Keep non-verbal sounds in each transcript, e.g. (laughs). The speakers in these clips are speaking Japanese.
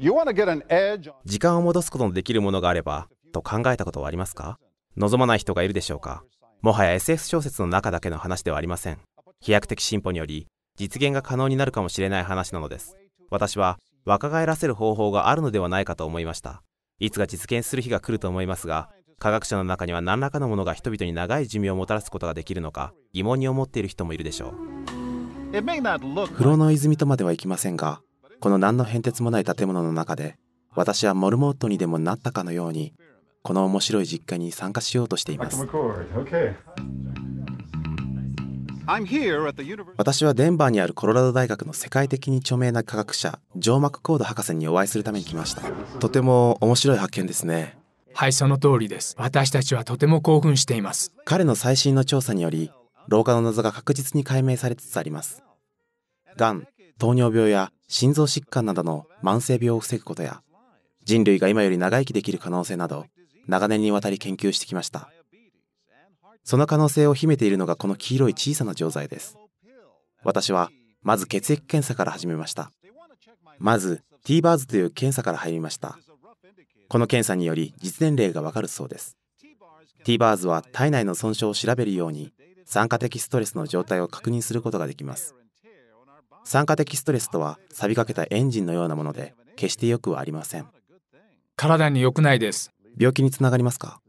時間を戻すことのできるものがあればと考えたことはありますか望まない人がいるでしょうかもはや SF 小説の中だけの話ではありません飛躍的進歩により実現が可能になるかもしれない話なのです私は若返らせる方法があるのではないかと思いましたいつか実現する日が来ると思いますが科学者の中には何らかのものが人々に長い寿命をもたらすことができるのか疑問に思っている人もいるでしょう風呂の泉とまではいきませんがこの何の変哲もない建物の中で私はモルモットにでもなったかのようにこの面白い実家に参加しようとしています私はデンバーにあるコロラド大学の世界的に著名な科学者ジョー・マクコード博士にお会いするために来ましたとても面白い発見ですねはいその通りです私たちはとても興奮しています彼の最新の調査により老化の謎が確実に解明されつつありますがん糖尿病や心臓疾患などの慢性病を防ぐことや、人類が今より長生きできる可能性など、長年にわたり研究してきました。その可能性を秘めているのがこの黄色い小さな錠剤です。私は、まず血液検査から始めました。まず、t バーズという検査から入りました。この検査により実年齢がわかるそうです。t バーズは体内の損傷を調べるように、酸化的ストレスの状態を確認することができます。酸化的ストレスとは錆びかけたエンジンのようなもので決して良くはありません体に良くないです病気につながりますか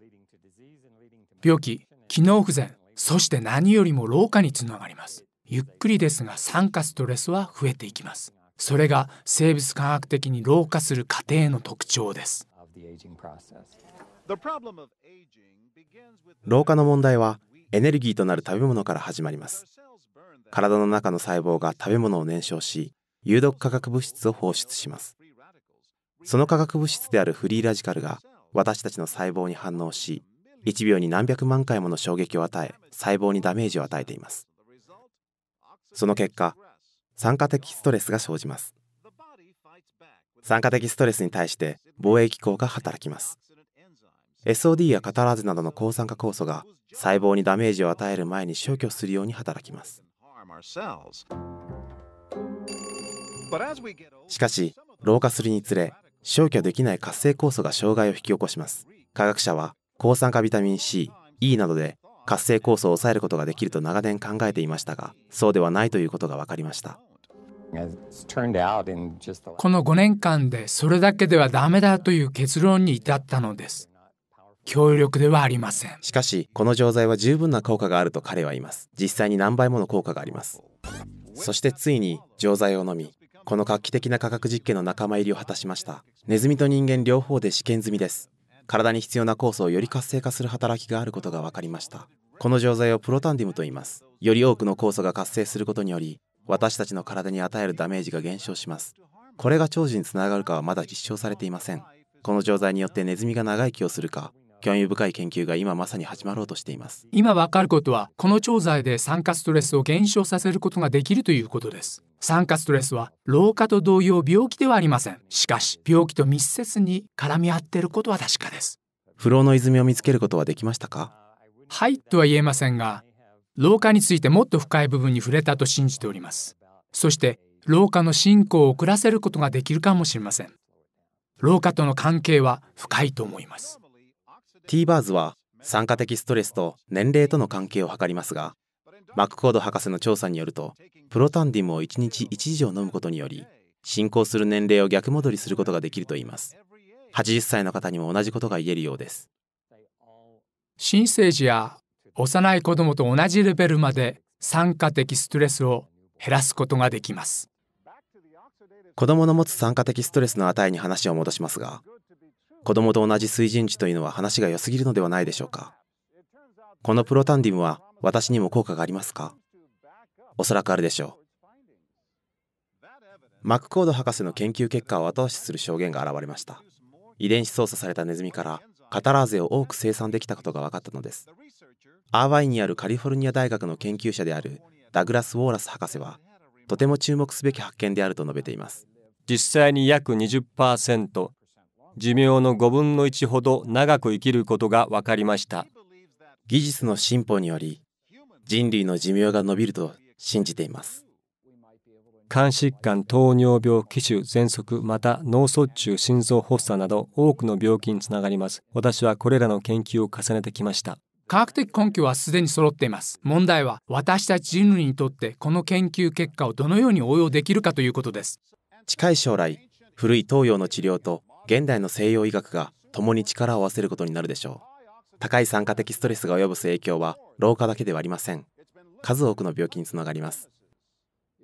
病気機能不全そして何よりも老化につながりますゆっくりですが酸化ストレスは増えていきますそれが生物科学的に老化する過程の特徴です老化の問題はエネルギーとなる食べ物から始まります体の中の細胞が食べ物を燃焼し有毒化学物質を放出しますその化学物質であるフリーラジカルが私たちの細胞に反応し1秒に何百万回もの衝撃を与え細胞にダメージを与えていますその結果酸化的ストレスが生じます酸化的ストレスに対して防衛機構が働きます SOD やカタラーゼなどの抗酸化酵素が細胞にダメージを与える前に消去するように働きますしかし老化するにつれ消去できない活性酵素が障害を引き起こします科学者は抗酸化ビタミン CE などで活性酵素を抑えることができると長年考えていましたがそうではないということが分かりましたこの5年間でそれだけではダメだという結論に至ったのです強力ではありませんしかしこの錠剤は十分な効果があると彼は言います実際に何倍もの効果がありますそしてついに錠剤を飲みこの画期的な科学実験の仲間入りを果たしましたネズミと人間両方で試験済みです体に必要な酵素をより活性化する働きがあることが分かりましたこの錠剤をプロタンディムと言いますより多くの酵素が活性することにより私たちの体に与えるダメージが減少しますこれが長寿につながるかはまだ立証されていませんこの錠剤によってネズミが長生きをするか興味深い研究が今まさに始まろうとしています今わかることはこの調剤で酸化ストレスを減少させることができるということです酸化ストレスは老化と同様病気ではありませんしかし病気と密接に絡み合っていることは確かです不老の泉を見つけることはできましたかはいとは言えませんが老化についてもっと深い部分に触れたと信じておりますそして老化の進行を遅らせることができるかもしれません老化との関係は深いと思います t バーズは酸化的ストレスと年齢との関係を測りますがマクコード博士の調査によるとプロタンディムを1日1以上飲むことにより進行する年齢を逆戻りすることができるといいます80歳の方にも同じことが言えるようです新生児や幼い子供と同じレベルまで酸化的ストレスを減らすことができます子供の持つ酸化的ストレスの値に話を戻しますが子供と同じ水準値というのは話が良すぎるのではないでしょうかこのプロタンディムは私にも効果がありますかおそらくあるでしょうマックコード博士の研究結果を後押しする証言が現れました遺伝子操作されたネズミからカタラーゼを多く生産できたことが分かったのですアーバイにあるカリフォルニア大学の研究者であるダグラス・ウォーラス博士はとても注目すべき発見であると述べています実際に約20%寿命の5分の1ほど長く生きることが分かりました技術の進歩により人類の寿命が延びると信じています肝疾患糖尿病気腫喘息また脳卒中心臓発作など多くの病気につながります私はこれらの研究を重ねてきました科学的根拠はすでに揃っています問題は私たち人類にとってこの研究結果をどのように応用できるかということです近い将来古い東洋の治療と現代の西洋医学が共に力を合わせることになるでしょう高い酸化的ストレスが及ぼす影響は老化だけではありません数多くの病気につながります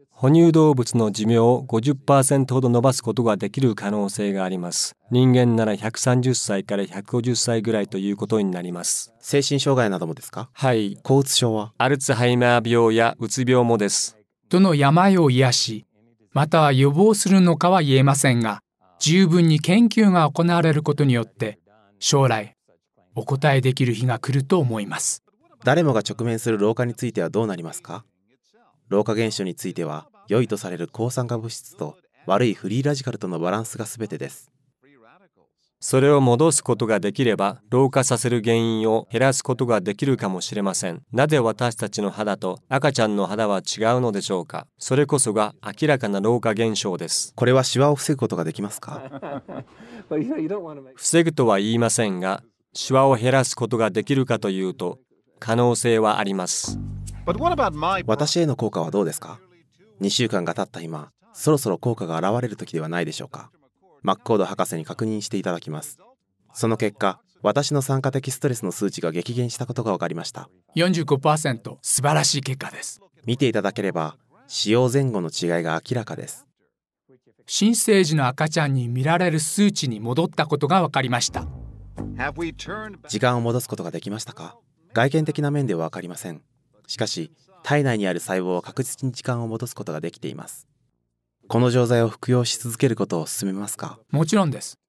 哺乳動物の寿命を50%ほど伸ばすことができる可能性があります人間なら130歳から150歳ぐらいということになります精神障害などもですかはい抗うつ症はアルツハイマー病やうつ病もですどの病を癒しまたは予防するのかは言えませんが十分に研究が行われることによって将来お答えできる日が来ると思います誰もが直面する老化についてはどうなりますか老化現象については良いとされる抗酸化物質と悪いフリーラジカルとのバランスが全てですそれを戻すことができれば老化させる原因を減らすことができるかもしれませんなぜ私たちの肌と赤ちゃんの肌は違うのでしょうかそれこそが明らかな老化現象ですこれはシワを防ぐことができますか (laughs) 防ぐとは言いませんがシワを減らすことができるかというと可能性はあります私への効果はどうですか2週間が経った今そろそろ効果が現れる時ではないでしょうかマッコード博士に確認していただきますその結果私の酸化的ストレスの数値が激減したことが分かりました45%素晴らしい結果です見ていただければ使用前後の違いが明らかです新生児の赤ちゃんに見られる数値に戻ったことが分かりました時間を戻すことができましたか外見的な面では分かりませんしかし体内にある細胞は確実に時間を戻すことができていますこの錠剤を服用し続けることを勧めますかもちろんです